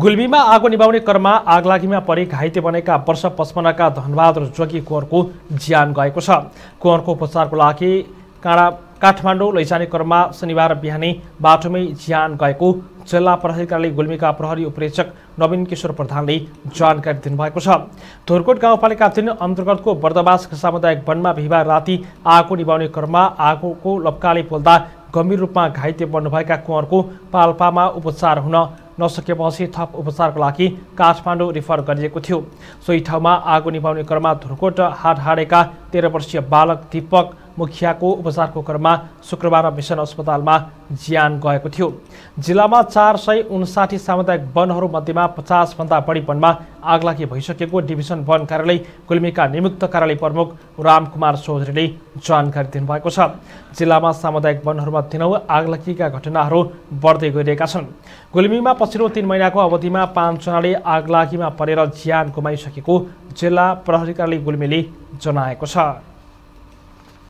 गुल्मीमा आगो निभाउने क्रममा आगलागीमा परे घाइते बनेका वर्ष पचपन्नका धनबहादुर जोगी कुँवरको ज्यान गएको छ कुँवरको उपचारको लागि काँडा काठमाडौँ लैजाने क्रममा शनिबार बिहानै बाटोमै ज्यान गएको जिल्ला प्रहरी कार्यालय गुल्मीका प्रहरी उपरीक्षक नवीन किशोर प्रधानले जानकारी दिनुभएको छ धुरकोट गाउँपालिका तिन अन्तर्गतको बर्दवास सामुदायिक वनमा बिहिबार राति आगो निभाउने क्रममा आगोको लप्काले पोल्दा गम्भीर रूपमा घाइते बन्नुभएका कुँवरको पाल्पामा उपचार हुन नसकेपछि थप उपचारको लागि काठमाडौँ रिफर गरिएको थियो सोही ठाउँमा आगो निभाउने क्रममा धुर्कोट हाड हाडेका तेह्र वर्षीय बालक दीपक मुखियाको उपचारको क्रममा शुक्रबार मिसन अस्पतालमा ज्यान गएको थियो जिल्लामा चार सय उन्साठी सामुदायिक वनहरूमध्येमा पचासभन्दा बढी वनमा आगलागी भइसकेको डिभिजन वन कार्यालय गुल्मीका नियुक्त कार्यालय प्रमुख रामकुमार चौधरीले जानकारी दिनुभएको छ जिल्लामा सामुदायिक वनहरूमा दिनौ आगलागीका घटनाहरू बढ्दै गइरहेका छन् गुल्मीमा पछिल्लो तिन महिनाको अवधिमा पाँचजनाले आगलागीमा परेर ज्यान गुमाइसकेको जिल्ला प्रहरी कार्यालय गुल्मीले जनाएको छ